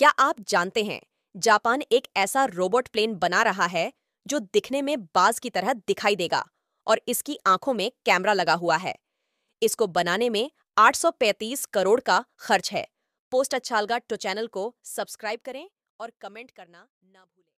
क्या आप जानते हैं जापान एक ऐसा रोबोट प्लेन बना रहा है जो दिखने में बाज की तरह दिखाई देगा और इसकी आंखों में कैमरा लगा हुआ है इसको बनाने में 835 करोड़ का खर्च है पोस्ट अच्छा टू चैनल को सब्सक्राइब करें और कमेंट करना ना भूलें